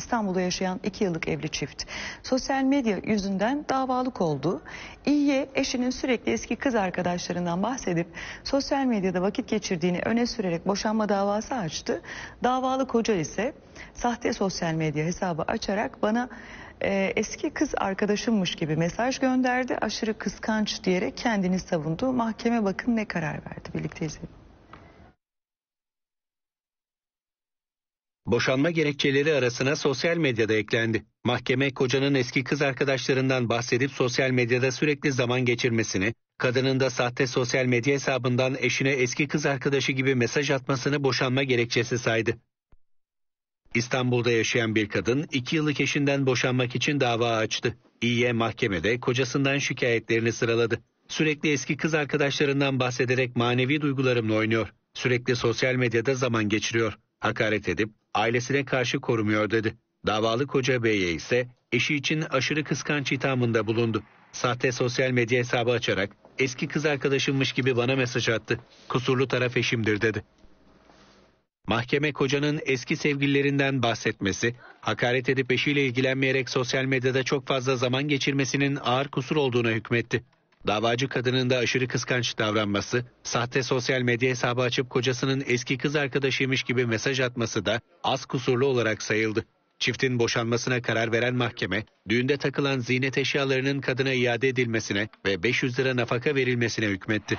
İstanbul'da yaşayan 2 yıllık evli çift. Sosyal medya yüzünden davalık oldu. İyiye eşinin sürekli eski kız arkadaşlarından bahsedip sosyal medyada vakit geçirdiğini öne sürerek boşanma davası açtı. Davalı koca ise sahte sosyal medya hesabı açarak bana e, eski kız arkadaşımmış gibi mesaj gönderdi. Aşırı kıskanç diyerek kendini savundu. Mahkeme bakın ne karar verdi. Birlikte izleyelim. Boşanma gerekçeleri arasına sosyal medyada eklendi. Mahkeme kocanın eski kız arkadaşlarından bahsedip sosyal medyada sürekli zaman geçirmesini, kadının da sahte sosyal medya hesabından eşine eski kız arkadaşı gibi mesaj atmasını boşanma gerekçesi saydı. İstanbul'da yaşayan bir kadın 2 yıllık eşinden boşanmak için dava açtı. İYE mahkemede kocasından şikayetlerini sıraladı. Sürekli eski kız arkadaşlarından bahsederek manevi duygularımla oynuyor. Sürekli sosyal medyada zaman geçiriyor. Hakaret edip ailesine karşı korumuyor dedi. Davalı koca Bey'e ise eşi için aşırı kıskanç ithamında bulundu. Sahte sosyal medya hesabı açarak eski kız arkadaşımmış gibi bana mesaj attı. Kusurlu taraf eşimdir dedi. Mahkeme kocanın eski sevgililerinden bahsetmesi, hakaret edip eşiyle ilgilenmeyerek sosyal medyada çok fazla zaman geçirmesinin ağır kusur olduğuna hükmetti. Davacı kadının da aşırı kıskanç davranması, sahte sosyal medya hesabı açıp kocasının eski kız arkadaşıymış gibi mesaj atması da az kusurlu olarak sayıldı. Çiftin boşanmasına karar veren mahkeme, düğünde takılan ziynet eşyalarının kadına iade edilmesine ve 500 lira nafaka verilmesine hükmetti.